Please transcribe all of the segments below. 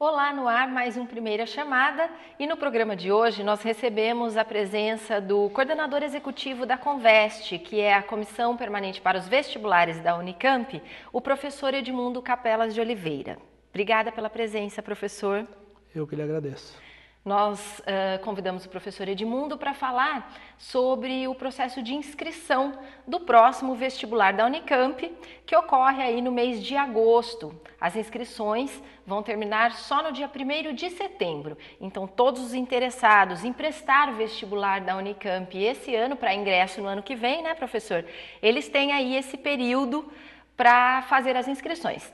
Olá, no ar mais um Primeira Chamada e no programa de hoje nós recebemos a presença do coordenador executivo da Conveste, que é a Comissão Permanente para os Vestibulares da Unicamp, o professor Edmundo Capelas de Oliveira. Obrigada pela presença, professor. Eu que lhe agradeço. Nós uh, convidamos o professor Edmundo para falar sobre o processo de inscrição do próximo vestibular da Unicamp, que ocorre aí no mês de agosto. As inscrições vão terminar só no dia 1 de setembro. Então, todos os interessados em prestar vestibular da Unicamp esse ano para ingresso no ano que vem, né, professor? Eles têm aí esse período para fazer as inscrições.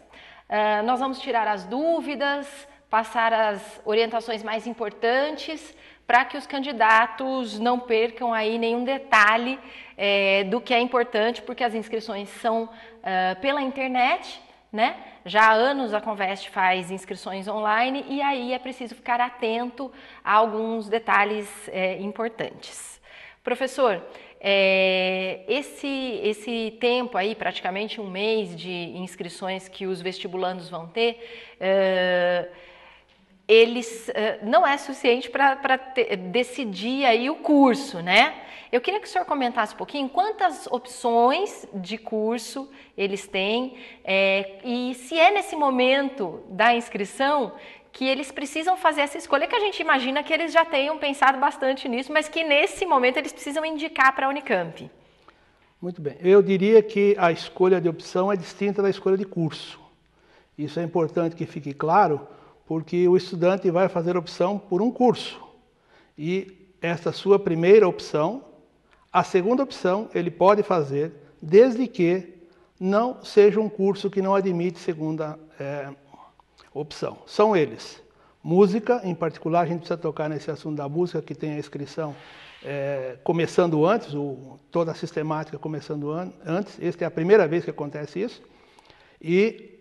Uh, nós vamos tirar as dúvidas, passar as orientações mais importantes para que os candidatos não percam aí nenhum detalhe é, do que é importante, porque as inscrições são uh, pela internet, né? Já há anos a Convest faz inscrições online e aí é preciso ficar atento a alguns detalhes é, importantes. Professor, é, esse, esse tempo aí, praticamente um mês de inscrições que os vestibulandos vão ter, eles uh, não é suficiente para decidir aí o curso, né? Eu queria que o senhor comentasse um pouquinho quantas opções de curso eles têm é, e se é nesse momento da inscrição que eles precisam fazer essa escolha, que a gente imagina que eles já tenham pensado bastante nisso, mas que nesse momento eles precisam indicar para a Unicamp. Muito bem. Eu diria que a escolha de opção é distinta da escolha de curso. Isso é importante que fique claro porque o estudante vai fazer opção por um curso. E esta sua primeira opção, a segunda opção ele pode fazer desde que não seja um curso que não admite segunda é, opção. São eles. Música, em particular, a gente precisa tocar nesse assunto da música, que tem a inscrição é, começando antes, o, toda a sistemática começando an antes. Esta é a primeira vez que acontece isso. E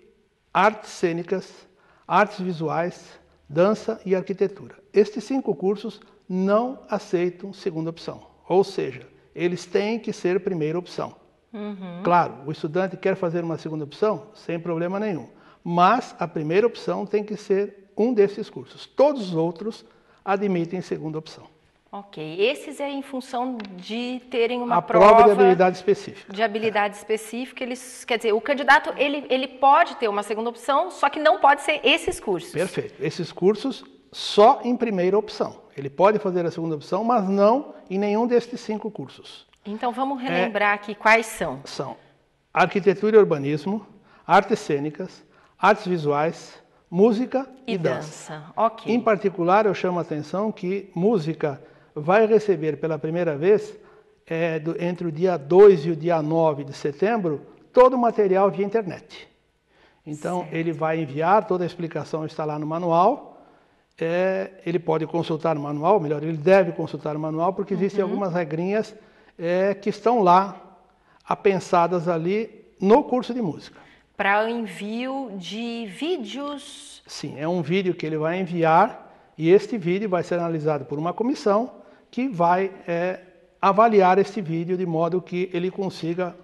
artes cênicas, artes visuais, dança e arquitetura. Estes cinco cursos não aceitam segunda opção, ou seja, eles têm que ser primeira opção. Uhum. Claro, o estudante quer fazer uma segunda opção sem problema nenhum, mas a primeira opção tem que ser um desses cursos. Todos os outros admitem segunda opção. Ok. Esses é em função de terem uma a prova, prova de habilidade específica. De habilidade é. específica, eles, quer dizer, o candidato ele, ele pode ter uma segunda opção, só que não pode ser esses cursos. Perfeito. Esses cursos só em primeira opção. Ele pode fazer a segunda opção, mas não em nenhum destes cinco cursos. Então vamos é, relembrar é, aqui quais são. São arquitetura e urbanismo, artes cênicas, artes visuais, música e, e dança. dança. Okay. Em particular, eu chamo a atenção que música vai receber pela primeira vez, é, do, entre o dia 2 e o dia 9 de setembro, todo o material via internet. Então, certo. ele vai enviar, toda a explicação está lá no manual. É, ele pode consultar o manual, melhor, ele deve consultar o manual, porque existem uhum. algumas regrinhas é, que estão lá, apensadas ali no curso de música. Para o envio de vídeos? Sim, é um vídeo que ele vai enviar e este vídeo vai ser analisado por uma comissão que vai é, avaliar este vídeo de modo que ele consiga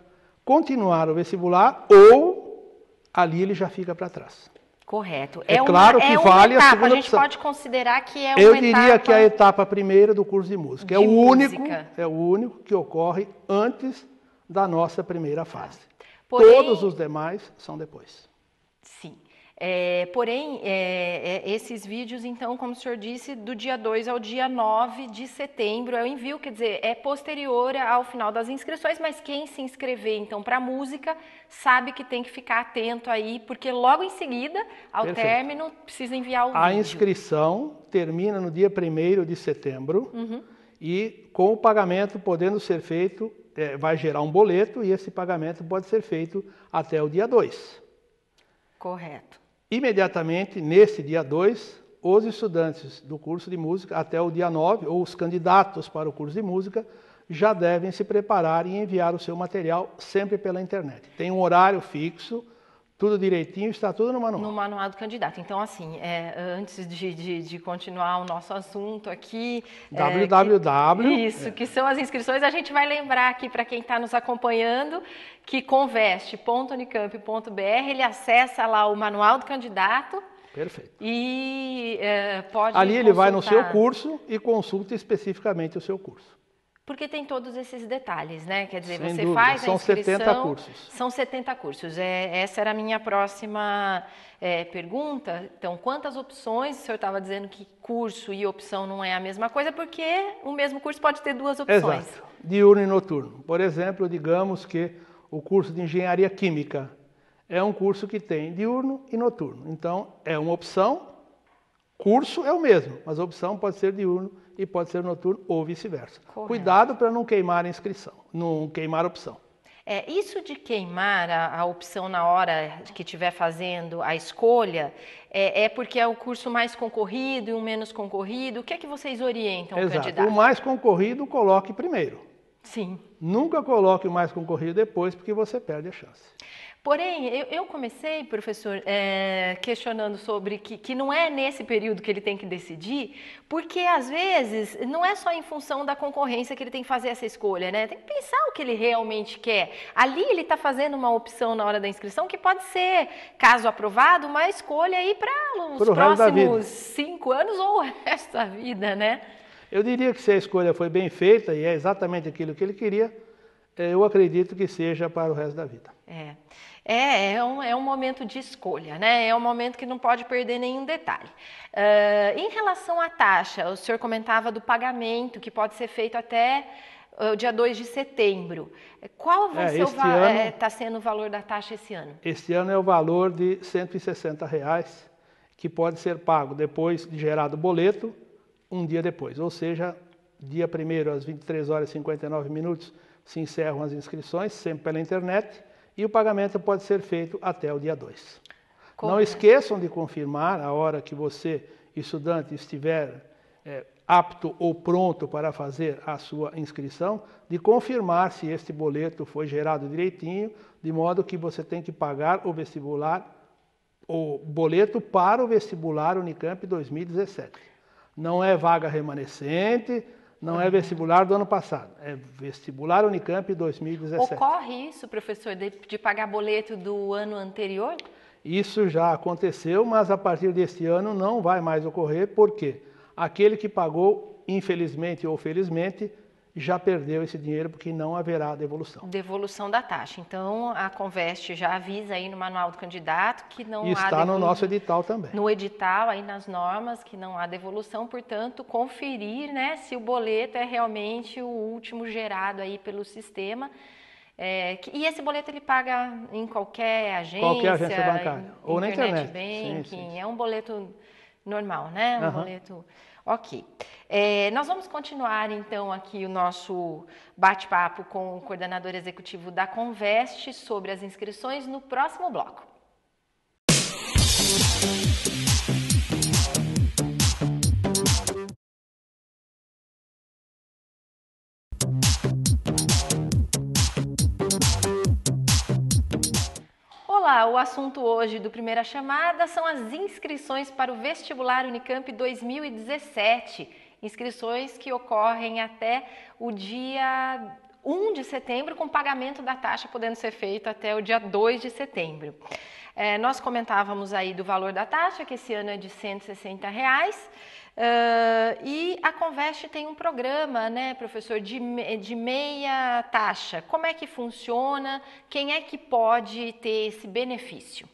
continuar o vestibular ou ali ele já fica para trás. Correto. É, é uma, claro que é vale etapa. a segunda A gente opção. pode considerar que é uma Eu diria etapa... que é a etapa primeira do curso de música. É de é o música. único, é o único que ocorre antes da nossa primeira fase. Porém... Todos os demais são depois. Sim. É, porém, é, é, esses vídeos, então, como o senhor disse, do dia 2 ao dia 9 de setembro é o envio, quer dizer, é posterior ao final das inscrições, mas quem se inscrever, então, para música, sabe que tem que ficar atento aí, porque logo em seguida, ao Perfeito. término, precisa enviar o A vídeo. A inscrição termina no dia 1 de setembro uhum. e com o pagamento podendo ser feito, é, vai gerar um boleto e esse pagamento pode ser feito até o dia 2. Correto. Imediatamente, nesse dia 2, os estudantes do curso de música, até o dia 9, ou os candidatos para o curso de música, já devem se preparar e enviar o seu material sempre pela internet. Tem um horário fixo tudo direitinho, está tudo no manual. No manual do candidato. Então, assim, é, antes de, de, de, continuar o nosso assunto aqui. www. É, que, isso, é. que são as inscrições. A gente vai lembrar aqui para quem está nos acompanhando que conveste.unicamp.br, ele acessa lá o manual do candidato. Perfeito. E é, pode. Ali ele vai no seu curso e consulta especificamente o seu curso. Porque tem todos esses detalhes, né? Quer dizer, Sem você dúvida. faz a inscrição... São 70 cursos. São 70 cursos. É, essa era a minha próxima é, pergunta. Então, quantas opções? O senhor estava dizendo que curso e opção não é a mesma coisa, porque o mesmo curso pode ter duas opções. Exato. Diurno e noturno. Por exemplo, digamos que o curso de Engenharia Química é um curso que tem diurno e noturno. Então, é uma opção curso é o mesmo, mas a opção pode ser diurno e pode ser noturno ou vice-versa. Cuidado para não queimar a inscrição, não queimar a opção. É, isso de queimar a, a, opção na hora que estiver fazendo a escolha é, é, porque é o curso mais concorrido e o menos concorrido. O que é que vocês orientam Exato. o candidato? O mais concorrido coloque primeiro. Sim. Nunca coloque o mais concorrido depois, porque você perde a chance. Porém, eu, eu comecei, professor, é, questionando sobre que, que não é nesse período que ele tem que decidir, porque às vezes não é só em função da concorrência que ele tem que fazer essa escolha, né? Tem que pensar o que ele realmente quer. Ali ele está fazendo uma opção na hora da inscrição que pode ser, caso aprovado, uma escolha aí para os próximos cinco anos ou o resto da vida, né? Eu diria que se a escolha foi bem feita e é exatamente aquilo que ele queria, é, eu acredito que seja para o resto da vida. É. É, é um, é um momento de escolha, né? É um momento que não pode perder nenhum detalhe. Uh, em relação à taxa, o senhor comentava do pagamento que pode ser feito até ah, o dia 2 de setembro. Qual é, vai é, ser está é, sendo o valor da taxa esse ano? Este ano é o valor de R$ 160 reais, que pode ser pago depois de gerado o boleto, um dia depois. Ou seja, dia 1 às 23 horas e 59 minutos, se encerram as inscrições, sempre pela internet, e o pagamento pode ser feito até o dia 2. Não esqueçam de confirmar a hora que você, estudante, estiver é, apto ou pronto para fazer a sua inscrição, de confirmar se este boleto foi gerado direitinho, de modo que você tem que pagar o vestibular, o boleto para o vestibular Unicamp 2017. Não é vaga remanescente, não é vestibular do ano passado, é vestibular Unicamp 2017. Ocorre isso, professor, de, de pagar boleto do ano anterior? Isso já aconteceu, mas a partir deste ano não vai mais ocorrer, porque aquele que pagou, infelizmente ou felizmente, já perdeu esse dinheiro porque não haverá devolução. Devolução da taxa. Então, a Conveste já avisa aí no manual do candidato que não e há está devolução. no nosso edital também. No edital, aí nas normas, que não há devolução, portanto, conferir né, se o boleto é realmente o último gerado aí pelo sistema. É, que, e esse boleto ele paga em qualquer agência? Qualquer agência bancária. Em, ou internet na internet. Banking, sim, sim. É um boleto normal, né? Um uhum. boleto... Ok. É, nós vamos continuar então aqui o nosso bate-papo com o coordenador executivo da Conveste sobre as inscrições no próximo bloco. Olá, o assunto hoje do Primeira Chamada são as inscrições para o Vestibular Unicamp 2017. Inscrições que ocorrem até o dia 1 de setembro, com pagamento da taxa podendo ser feito até o dia 2 de setembro. É, nós comentávamos aí do valor da taxa, que esse ano é de R$ 160. Reais. Uh, e a Conveste tem um programa, né, professor, de, de meia taxa. Como é que funciona? Quem é que pode ter esse benefício?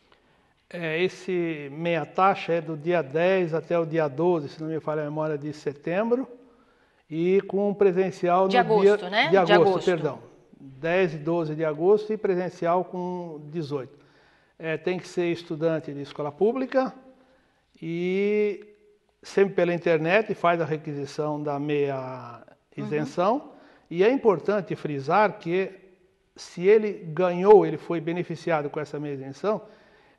É, esse meia taxa é do dia 10 até o dia 12, se não me falha a memória, de setembro. E com presencial de no agosto, dia, né? De agosto, de agosto, perdão. 10 e 12 de agosto e presencial com 18. É, tem que ser estudante de escola pública e sempre pela internet, faz a requisição da meia isenção. Uhum. E é importante frisar que se ele ganhou, ele foi beneficiado com essa meia isenção,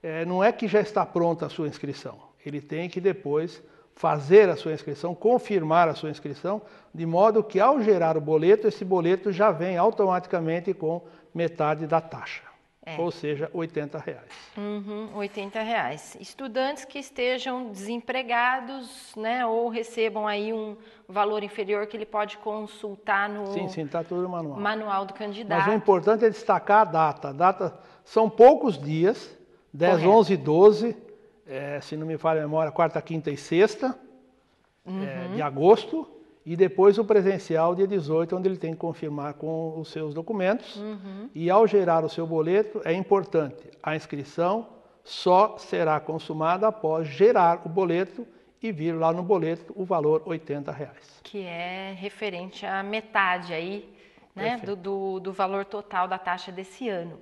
é, não é que já está pronta a sua inscrição. Ele tem que depois fazer a sua inscrição, confirmar a sua inscrição, de modo que ao gerar o boleto, esse boleto já vem automaticamente com metade da taxa. É. Ou seja, 80 reais. Uhum, 80 reais. Estudantes que estejam desempregados, né, ou recebam aí um valor inferior que ele pode consultar no sim, sim, está tudo no manual. manual do candidato. Mas o importante é destacar a data. A data são poucos dias, 10, Correto. 11, 12, é, se não me falha a memória, quarta, quinta e sexta eh, uhum. é, de agosto e depois o presencial dia 18, onde ele tem que confirmar com os seus documentos. Uhum. E ao gerar o seu boleto, é importante, a inscrição só será consumada após gerar o boleto e vir lá no boleto o valor R$ reais. Que é referente à metade aí, né, do, do, do, valor total da taxa desse ano,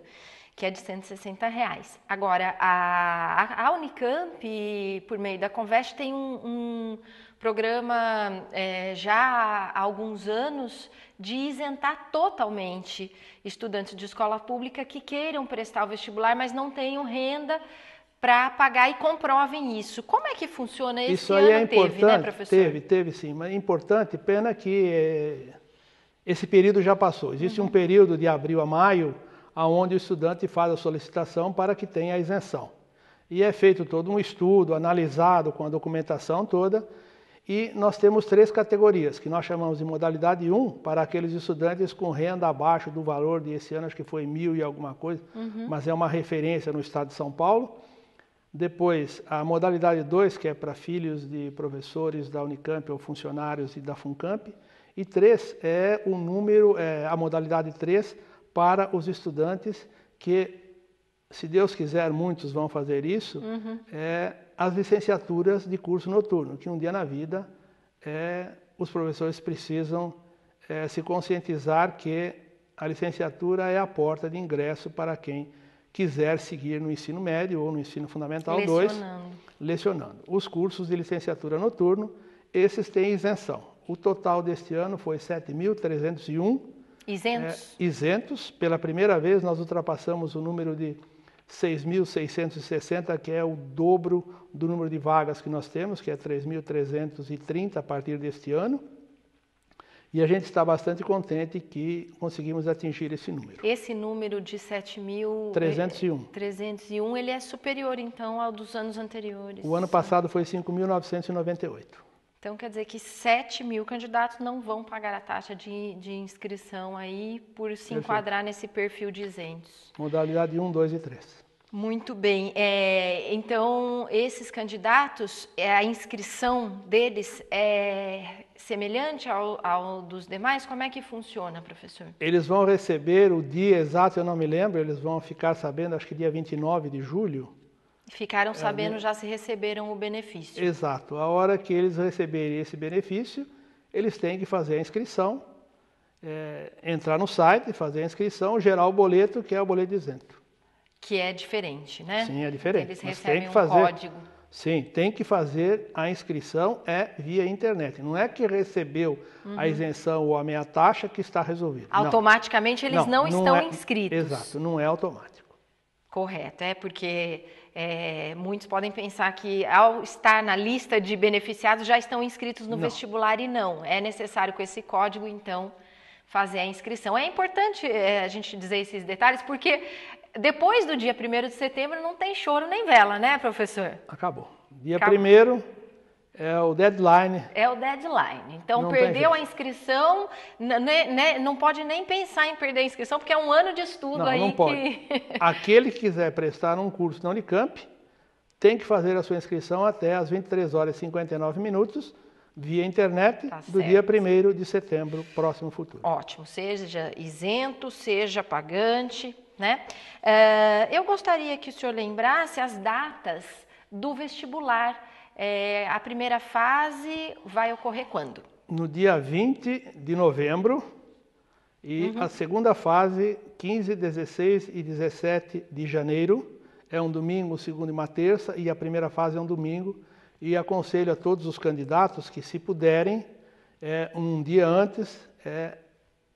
que é de 160 reais. Agora, a, a Unicamp, por meio da Convest, tem um, um programa é, já há alguns anos de isentar totalmente estudantes de escola pública que queiram prestar o vestibular, mas não tenham renda para pagar e comprovem isso. Como é que funciona esse isso aí é né, importante, teve, né, professor? Teve, teve sim, mas é importante, pena que é, esse período já passou. Existe uhum. um período de abril a maio, aonde o estudante faz a solicitação para que tenha a isenção. E é feito todo um estudo, analisado com a documentação toda, e nós temos três categorias, que nós chamamos de modalidade 1, para aqueles estudantes com renda abaixo do valor de esse ano, acho que foi mil e alguma coisa, uhum. mas é uma referência no estado de São Paulo. Depois, a modalidade 2, que é para filhos de professores da Unicamp ou funcionários e da Funcamp. E 3 é o número, é a modalidade 3 para os estudantes que, se Deus quiser, muitos vão fazer isso, uhum. é as licenciaturas de curso noturno, que um dia na vida é, os professores precisam é, se conscientizar que a licenciatura é a porta de ingresso para quem quiser seguir no ensino médio ou no ensino fundamental 2, lecionando. lecionando. Os cursos de licenciatura noturno, esses têm isenção. O total deste ano foi 7.301. Isentos? É, isentos. Pela primeira vez, nós ultrapassamos o número de 6.660, que é o dobro do número de vagas que nós temos, que é 3.330 a partir deste ano. E a gente está bastante contente que conseguimos atingir esse número. Esse número de 7.301. 301, é, ele é superior então ao dos anos anteriores. O ano passado foi 5.998. Então, quer dizer que 7 mil candidatos não vão pagar a taxa de, de inscrição aí por se Perfeito. enquadrar nesse perfil de isentos. Modalidade 1, 2 e 3. Muito bem. É, então, esses candidatos, é, a inscrição deles é semelhante ao, ao, dos demais? Como é que funciona, professor? Eles vão receber o dia exato, eu não me lembro, eles vão ficar sabendo, acho que dia 29 de julho, Ficaram é, sabendo, né? já se receberam o benefício. Exato. A hora que eles receberem esse benefício, eles têm que fazer a inscrição, é, entrar no site, fazer a inscrição, gerar o boleto, que é o boleto isento. Que é diferente, né? Sim, é diferente. Eles Mas recebem tem que fazer, um código. Sim, tem que fazer a inscrição é via internet. Não é que recebeu uhum. a isenção ou a meia taxa que está resolvido. Automaticamente não. eles não, não estão é, inscritos. Exato, não é automático. Correto, é porque é, muitos podem pensar que ao estar na lista de beneficiados já estão inscritos no não. vestibular e não. É necessário com esse código, então, fazer a inscrição. É importante é, a gente dizer esses detalhes, porque depois do dia 1 de setembro não tem choro nem vela, né, professor? Acabou. Dia 1 é o deadline. É o deadline. Então, não perdeu a inscrição, né, né, não pode nem pensar em perder a inscrição, porque é um ano de estudo não, aí não pode. Que... Aquele que quiser prestar um curso na Unicamp, tem que fazer a sua inscrição até às 23 horas e 59 minutos via internet tá do certo. dia 1 de setembro, próximo futuro. Ótimo, seja isento, seja pagante, né? Uh, eu gostaria que o senhor lembrasse as datas do vestibular é, a primeira fase vai ocorrer quando? No dia 20 de novembro e uhum. a segunda fase, 15, 16 e 17 de janeiro. É um domingo, segunda e uma terça, e a primeira fase é um domingo. E aconselho a todos os candidatos que, se puderem, é, um dia antes, é,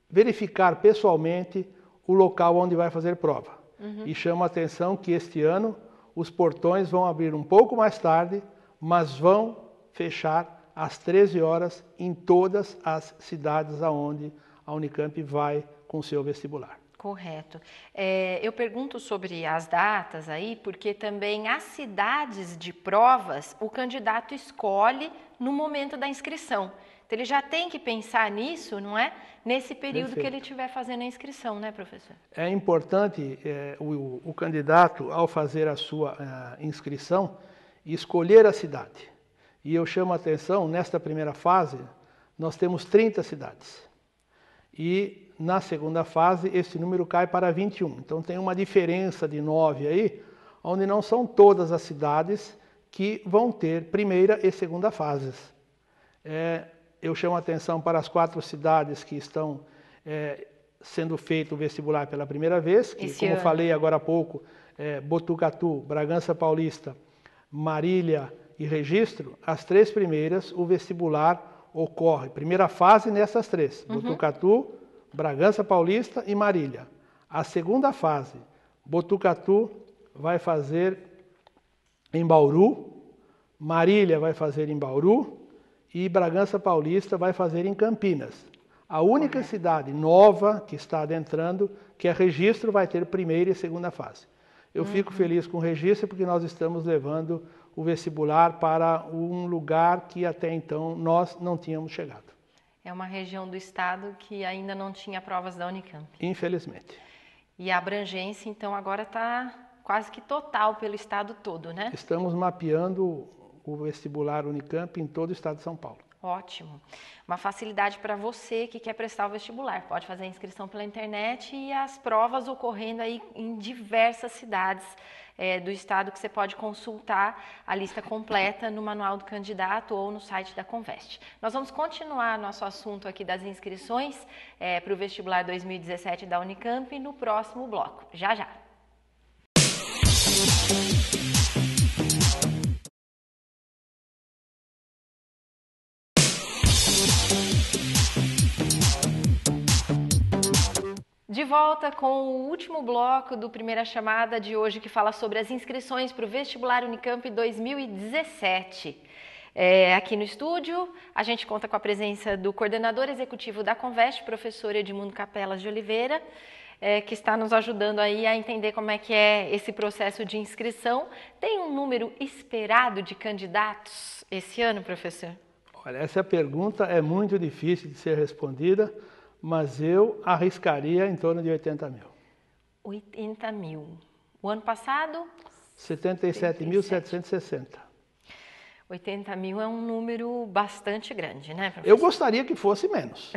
verificar pessoalmente o local onde vai fazer prova. Uhum. E chama a atenção que este ano os portões vão abrir um pouco mais tarde mas vão fechar às 13 horas em todas as cidades aonde a Unicamp vai com seu vestibular. Correto. É, eu pergunto sobre as datas aí, porque também as cidades de provas o candidato escolhe no momento da inscrição. Então, ele já tem que pensar nisso, não é? Nesse período Perfeito. que ele estiver fazendo a inscrição, né, professor? É importante é, o, o, candidato, ao fazer a sua a é, inscrição, e escolher a cidade. E eu chamo a atenção, nesta primeira fase, nós temos 30 cidades. E na segunda fase, esse número cai para 21. Então tem uma diferença de 9 aí, onde não são todas as cidades que vão ter primeira e segunda fases. É, eu chamo a atenção para as quatro cidades que estão é, sendo feito o vestibular pela primeira vez, que, Esse como ano. falei agora há pouco, é, Botucatu, Bragança Paulista, Marília e Registro, as três primeiras, o vestibular ocorre. Primeira fase nessas três: uhum. Botucatu, Bragança Paulista e Marília. A segunda fase, Botucatu vai fazer em Bauru, Marília vai fazer em Bauru e Bragança Paulista vai fazer em Campinas. A única cidade nova que está adentrando, que é registro, vai ter primeira e segunda fase. Eu uhum. fico feliz com o registro porque nós estamos levando o vestibular para um lugar que até então nós não tínhamos chegado. É uma região do estado que ainda não tinha provas da Unicamp. Infelizmente. E a abrangência, então, agora está quase que total pelo estado todo, né? Estamos mapeando o vestibular Unicamp em todo o estado de São Paulo. Ótimo. Uma facilidade para você que quer prestar o vestibular. Pode fazer a inscrição pela internet e as provas ocorrendo aí em diversas cidades é, do estado que você pode consultar a lista completa no manual do candidato ou no site da Conveste. Nós vamos continuar nosso assunto aqui das inscrições é, para o vestibular 2017 da Unicamp no próximo bloco. Já já. volta com o último bloco do Primeira Chamada de hoje, que fala sobre as inscrições para o vestibular Unicamp 2017. É, aqui no estúdio, a gente conta com a presença do coordenador executivo da Conveste, professor Edmundo Capelas de Oliveira, é, que está nos ajudando aí a entender como é que é esse processo de inscrição. Tem um número esperado de candidatos esse ano, professor? Olha, essa pergunta é muito difícil de ser respondida, mas eu arriscaria em torno de 80 mil. 80 mil. O ano passado? 77.760. 80 mil é um número bastante grande, né? Professor? Eu gostaria que fosse menos.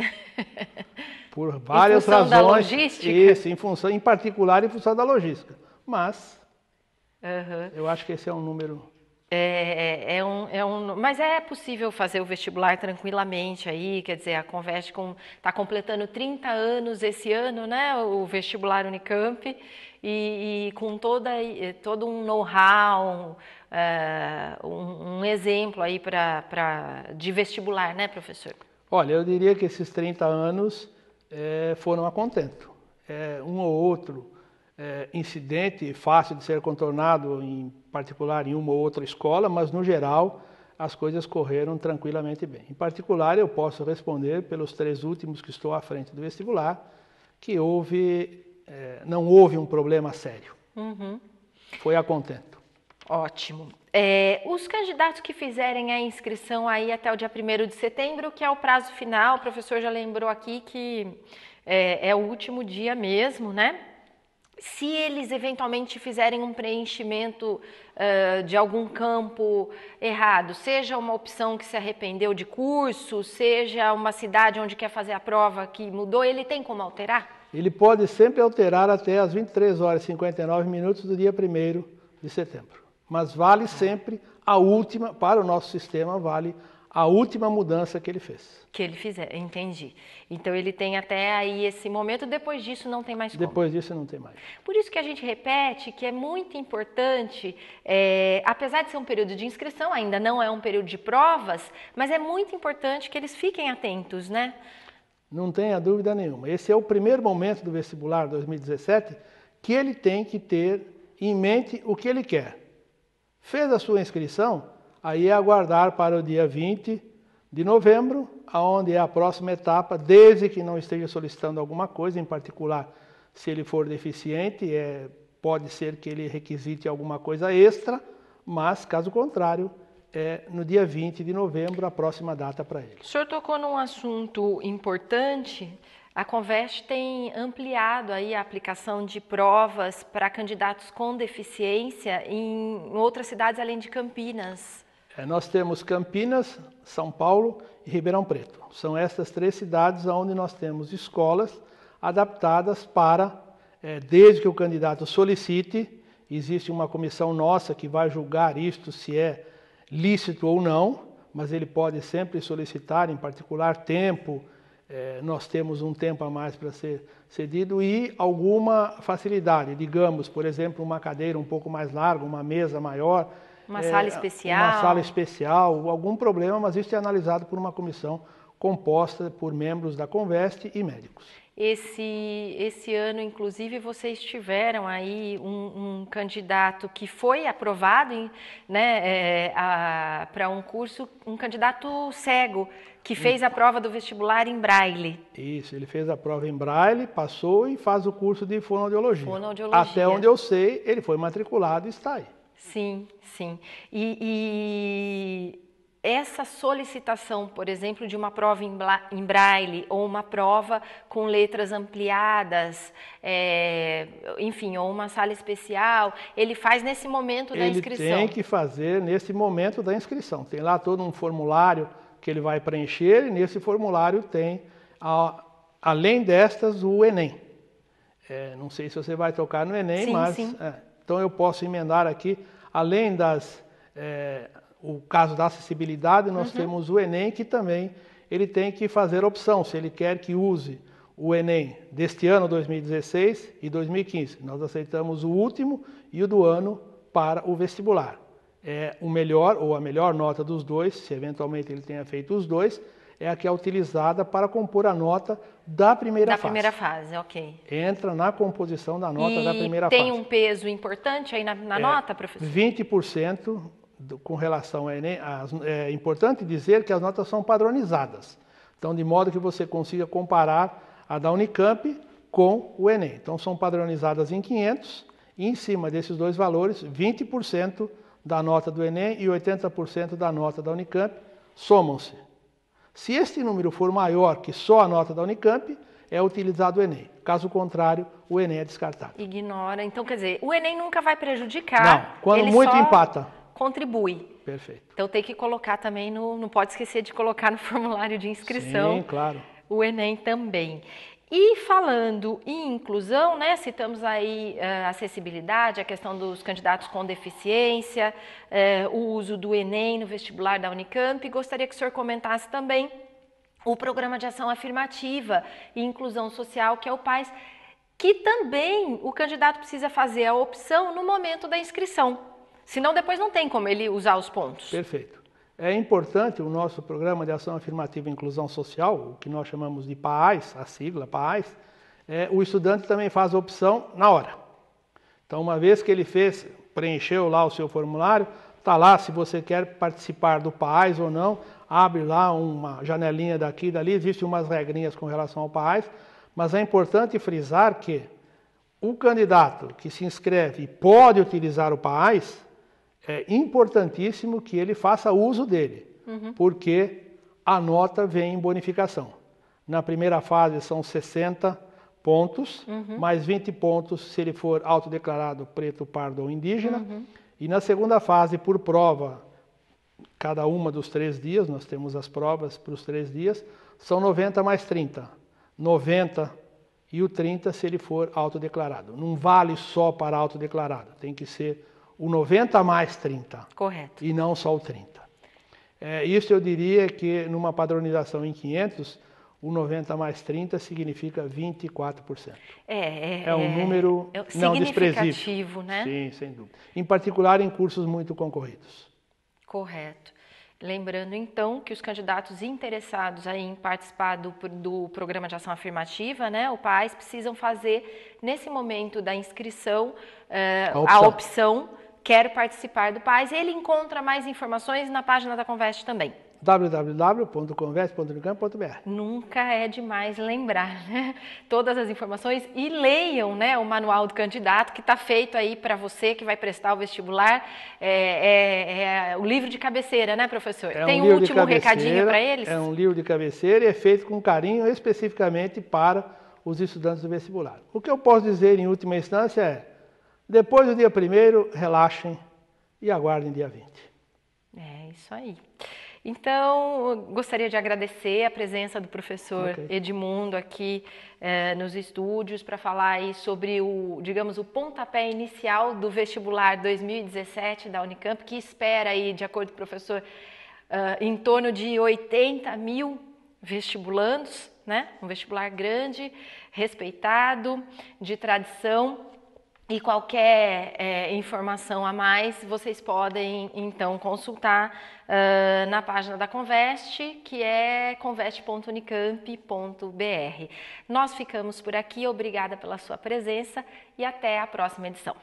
Por várias em razões. Da logística? Isso, em função, em particular em função da logística. Mas uhum. eu acho que esse é um número é, é, é, um, é um, mas é possível fazer o vestibular tranquilamente aí, quer dizer, a Convest com está completando 30 anos esse ano, né? O vestibular Unicamp e, e com toda eh, todo um know-how, eh, um, um, exemplo aí para de vestibular, né, professor? Olha, eu diria que esses 30 anos é, foram a contento. É, um ou outro é, incidente fácil de ser contornado, em particular em uma ou outra escola, mas no geral as coisas correram tranquilamente bem. Em particular, eu posso responder pelos três últimos que estou à frente do vestibular, que houve, é, não houve um problema sério. Uhum. Foi a contento. Ótimo. É, os candidatos que fizerem a inscrição aí até o dia 1 de setembro, que é o prazo final, o professor já lembrou aqui que é, é o último dia mesmo, né? se eles eventualmente fizerem um preenchimento uh, de algum campo errado, seja uma opção que se arrependeu de curso, seja uma cidade onde quer fazer a prova que mudou, ele tem como alterar? Ele pode sempre alterar até as 23 horas e 59 minutos do dia 1 de setembro. Mas vale sempre a última, para o nosso sistema, vale a última mudança que ele fez. Que ele fizer, entendi. Então ele tem até aí esse momento, depois disso não tem mais como. Depois disso não tem mais. Por isso que a gente repete que é muito importante, é, apesar de ser um período de inscrição, ainda não é um período de provas, mas é muito importante que eles fiquem atentos, né? Não tenha dúvida nenhuma. Esse é o primeiro momento do vestibular 2017 que ele tem que ter em mente o que ele quer. Fez a sua inscrição, Aí é aguardar para o dia 20 de novembro, aonde é a próxima etapa, desde que não esteja solicitando alguma coisa, em particular, se ele for deficiente, é, pode ser que ele requisite alguma coisa extra, mas caso contrário, é no dia 20 de novembro, a próxima data para ele. O senhor tocou num assunto importante. A Convest tem ampliado aí a aplicação de provas para candidatos com deficiência em outras cidades além de Campinas. É, nós temos Campinas, São Paulo e Ribeirão Preto. São estas três cidades onde nós temos escolas adaptadas para, é, desde que o candidato solicite, existe uma comissão nossa que vai julgar isto se é lícito ou não, mas ele pode sempre solicitar, em particular, tempo. É, nós temos um tempo a mais para ser cedido e alguma facilidade, digamos, por exemplo, uma cadeira um pouco mais larga, uma mesa maior uma é, sala especial? Uma sala especial, algum problema, mas isso é analisado por uma comissão composta por membros da Conveste e médicos. Esse, esse ano, inclusive, vocês tiveram aí um, um candidato que foi aprovado né, é, para um curso, um candidato cego, que hum. fez a prova do vestibular em braille. Isso, ele fez a prova em braille, passou e faz o curso de fonoaudiologia. fonoaudiologia. Até onde eu sei, ele foi matriculado e está aí. Sim, sim. E, e, essa solicitação, por exemplo, de uma prova em braille ou uma prova com letras ampliadas, é, enfim, ou uma sala especial, ele faz nesse momento ele da inscrição? Ele tem que fazer nesse momento da inscrição. Tem lá todo um formulário que ele vai preencher e nesse formulário tem, a, além destas, o Enem. É, não sei se você vai tocar no Enem, sim, mas... Sim. É, então eu posso emendar aqui, além das é, o caso da acessibilidade, nós uhum. temos o Enem que também ele tem que fazer opção se ele quer que use o Enem deste ano 2016 e 2015. Nós aceitamos o último e o do ano para o vestibular. É o melhor ou a melhor nota dos dois, se eventualmente ele tenha feito os dois, é a que é utilizada para compor a nota da primeira da fase. Da primeira fase, ok. Entra na composição da nota e da primeira fase. fase. tem um peso importante aí na, na é, nota, professor? 20% do, com relação a Enem. As, é importante dizer que as notas são padronizadas. Então, de modo que você consiga comparar a da Unicamp com o Enem. Então, são padronizadas em 500 e em cima desses dois valores, 20% da nota do Enem e 80% da nota da Unicamp somam-se. Se este número for maior que só a nota da Unicamp, é utilizado o Enem. Caso contrário, o Enem é descartado. Ignora. Então, quer dizer, o Enem nunca vai prejudicar. Não, quando muito empata. Contribui. Perfeito. Então tem que colocar também no. Não pode esquecer de colocar no formulário de inscrição. Sim, claro. O Enem também. E falando em inclusão, né, citamos aí uh, acessibilidade, a questão dos candidatos com deficiência, uh, o uso do Enem no vestibular da Unicamp. E gostaria que o senhor comentasse também o programa de ação afirmativa e inclusão social, que é o PAIS, que também o candidato precisa fazer a opção no momento da inscrição. Senão depois não tem como ele usar os pontos. Perfeito. É importante o nosso Programa de Ação Afirmativa e Inclusão Social, o que nós chamamos de PAIS, a sigla PAIS. é, o estudante também faz a opção na hora. Então, uma vez que ele fez, preencheu lá o seu formulário, está lá se você quer participar do PAIS ou não, abre lá uma janelinha daqui e dali, existem umas regrinhas com relação ao PAIS. mas é importante frisar que o candidato que se inscreve e pode utilizar o PAIS é importantíssimo que ele faça uso dele, uhum. porque a nota vem em bonificação. Na primeira fase são 60 pontos, uhum. mais 20 pontos se ele for autodeclarado preto, pardo ou indígena. Uhum. E na segunda fase, por prova, cada uma dos três dias, nós temos as provas para os três dias, são 90 mais 30. 90 e o 30 se ele for autodeclarado. Não vale só para autodeclarado, tem que ser o 90 mais 30. Correto. E não só o 30. É, isso eu diria que numa padronização em 500, o 90 mais 30 significa 24%. É, é, é um é número é, não desprezível. né? Sim, sem dúvida. Em particular em cursos muito concorridos. Correto. Lembrando, então, que os candidatos interessados aí em participar do, do programa de ação afirmativa, né, o PAIS, precisam fazer, nesse momento da inscrição, uh, a opção, a opção quero participar do PAIS. Ele encontra mais informações na página da Conveste também www.converse.unicamp.br. Nunca é demais lembrar né? todas as informações e leiam né, o manual do candidato que está feito aí para você que vai prestar o vestibular. É, é, é, o livro de cabeceira, né, professor? É um Tem um último recadinho para eles? É um livro de cabeceira e é feito com carinho especificamente para os estudantes do vestibular. O que eu posso dizer em última instância é depois do dia 1 relaxem e aguardem dia 20. É isso aí. Então, gostaria de agradecer a presença do professor okay. Edmundo aqui eh, nos estúdios para falar sobre o, digamos, o pontapé inicial do vestibular 2017 da Unicamp, que espera aí, de acordo com o professor, uh, em torno de 80 mil vestibulandos, né? Um vestibular grande, respeitado, de tradição e qualquer é, informação a mais, vocês podem então consultar uh, na página da Conveste, que é conveste.unicamp.br. Nós ficamos por aqui, obrigada pela sua presença e até a próxima edição.